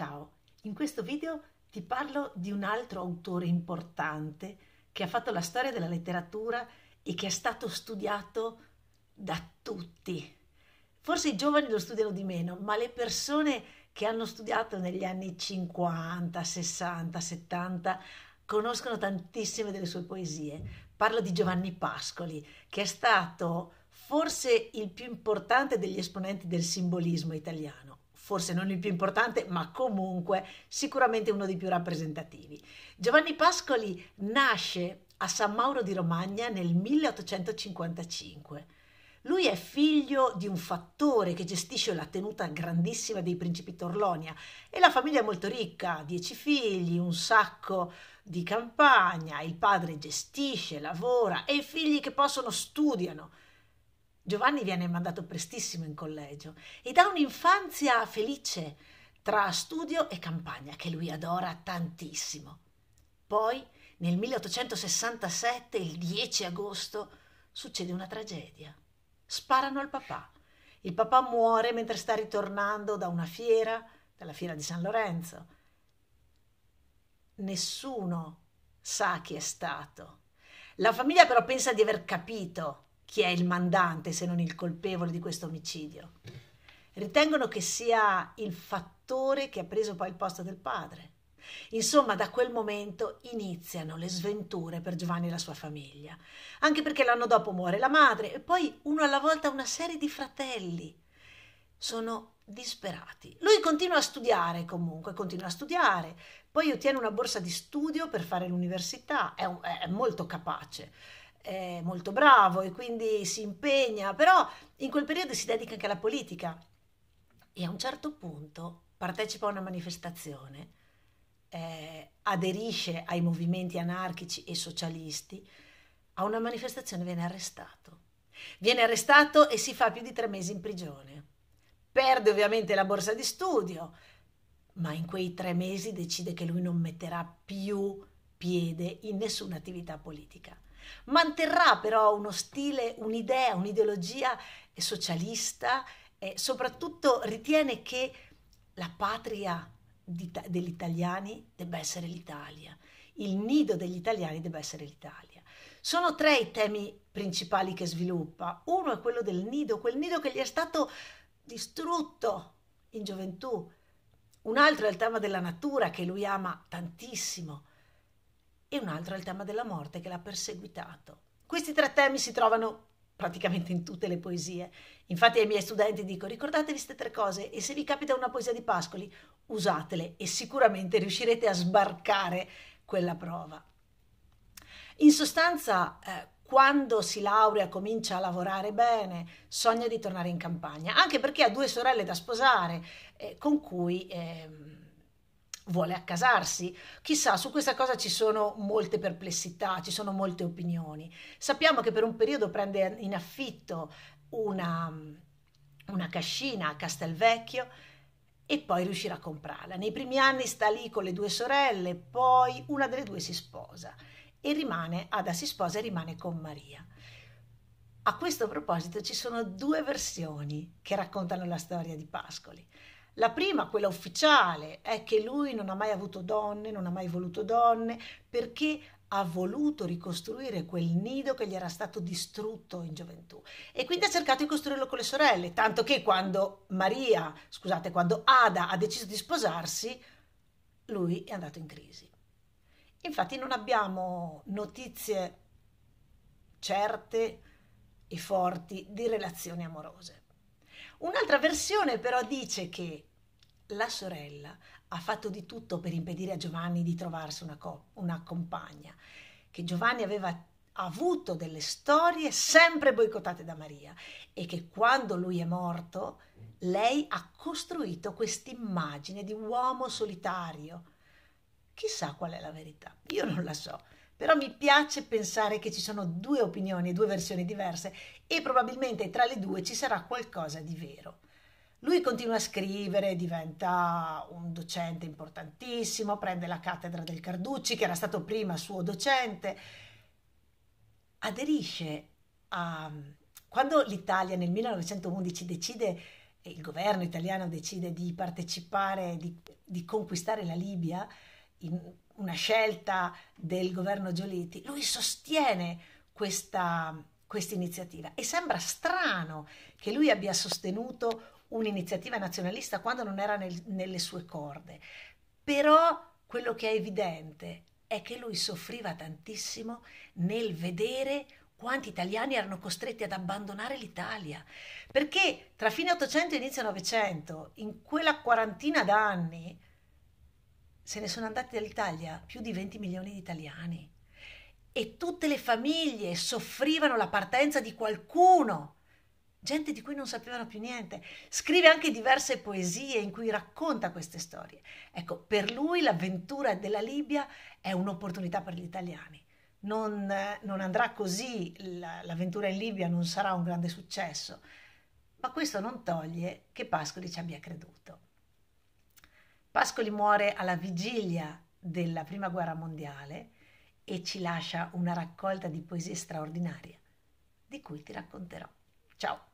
Ciao, in questo video ti parlo di un altro autore importante che ha fatto la storia della letteratura e che è stato studiato da tutti. Forse i giovani lo studiano di meno, ma le persone che hanno studiato negli anni 50, 60, 70 conoscono tantissime delle sue poesie. Parlo di Giovanni Pascoli, che è stato forse il più importante degli esponenti del simbolismo italiano forse non il più importante, ma comunque sicuramente uno dei più rappresentativi. Giovanni Pascoli nasce a San Mauro di Romagna nel 1855. Lui è figlio di un fattore che gestisce la tenuta grandissima dei principi Torlonia e la famiglia è molto ricca, dieci figli, un sacco di campagna, il padre gestisce, lavora e i figli che possono studiano Giovanni viene mandato prestissimo in collegio ed ha un'infanzia felice tra studio e campagna che lui adora tantissimo. Poi, nel 1867, il 10 agosto, succede una tragedia. Sparano al papà. Il papà muore mentre sta ritornando da una fiera, dalla fiera di San Lorenzo. Nessuno sa chi è stato. La famiglia però pensa di aver capito chi è il mandante se non il colpevole di questo omicidio. Ritengono che sia il fattore che ha preso poi il posto del padre. Insomma, da quel momento iniziano le sventure per Giovanni e la sua famiglia, anche perché l'anno dopo muore la madre e poi uno alla volta una serie di fratelli. Sono disperati. Lui continua a studiare comunque, continua a studiare, poi ottiene una borsa di studio per fare l'università, è, un, è molto capace è molto bravo e quindi si impegna, però in quel periodo si dedica anche alla politica e a un certo punto partecipa a una manifestazione, eh, aderisce ai movimenti anarchici e socialisti, a una manifestazione viene arrestato. Viene arrestato e si fa più di tre mesi in prigione. Perde ovviamente la borsa di studio, ma in quei tre mesi decide che lui non metterà più piede in nessuna attività politica. Manterrà però uno stile, un'idea, un'ideologia eh, socialista e soprattutto ritiene che la patria degli italiani debba essere l'Italia, il nido degli italiani debba essere l'Italia. Sono tre i temi principali che sviluppa. Uno è quello del nido, quel nido che gli è stato distrutto in gioventù. Un altro è il tema della natura che lui ama tantissimo e un altro è il tema della morte che l'ha perseguitato. Questi tre temi si trovano praticamente in tutte le poesie. Infatti ai miei studenti dico ricordatevi queste tre cose e se vi capita una poesia di Pascoli usatele e sicuramente riuscirete a sbarcare quella prova. In sostanza, eh, quando si laurea, comincia a lavorare bene, sogna di tornare in campagna, anche perché ha due sorelle da sposare, eh, con cui eh, vuole accasarsi? Chissà, su questa cosa ci sono molte perplessità, ci sono molte opinioni. Sappiamo che per un periodo prende in affitto una, una cascina a Castelvecchio e poi riuscirà a comprarla. Nei primi anni sta lì con le due sorelle, poi una delle due si sposa e rimane, Ada ah, si sposa e rimane con Maria. A questo proposito ci sono due versioni che raccontano la storia di Pascoli. La prima, quella ufficiale, è che lui non ha mai avuto donne, non ha mai voluto donne, perché ha voluto ricostruire quel nido che gli era stato distrutto in gioventù e quindi ha cercato di costruirlo con le sorelle, tanto che quando Maria, scusate, quando Ada ha deciso di sposarsi, lui è andato in crisi. Infatti non abbiamo notizie certe e forti di relazioni amorose. Un'altra versione però dice che la sorella ha fatto di tutto per impedire a Giovanni di trovarsi una, co- una compagna, che Giovanni aveva avuto delle storie sempre boicottate da Maria e che quando lui è morto lei ha costruito quest'immagine di uomo solitario. Chissà qual è la verità, io non la so, però mi piace pensare che ci sono due opinioni, due versioni diverse e probabilmente tra le due ci sarà qualcosa di vero. Lui continua a scrivere, diventa un docente importantissimo, prende la cattedra del Carducci, che era stato prima suo docente, aderisce a... Quando l'Italia nel 1911 decide, il governo italiano decide di partecipare, di, di conquistare la Libia, una scelta del governo Giolitti, lui sostiene questa iniziativa e sembra strano che lui abbia sostenuto un'iniziativa nazionalista quando non era nel, nelle sue corde. Però quello che è evidente è che lui soffriva tantissimo nel vedere quanti italiani erano costretti ad abbandonare l'Italia. Perché tra fine 800 e inizio 900, in quella quarantina d'anni, se ne sono andati dall'Italia più di 20 milioni di italiani. E tutte le famiglie soffrivano la partenza di qualcuno gente di cui non sapevano più niente. Scrive anche diverse poesie in cui racconta queste storie. Ecco, per lui l'avventura della Libia è un'opportunità per gli italiani. Non, non andrà così, l'avventura in Libia non sarà un grande successo, ma questo non toglie che Pascoli ci abbia creduto. Pascoli muore alla vigilia della Prima Guerra Mondiale e ci lascia una raccolta di poesie straordinarie, di cui ti racconterò. Ciao!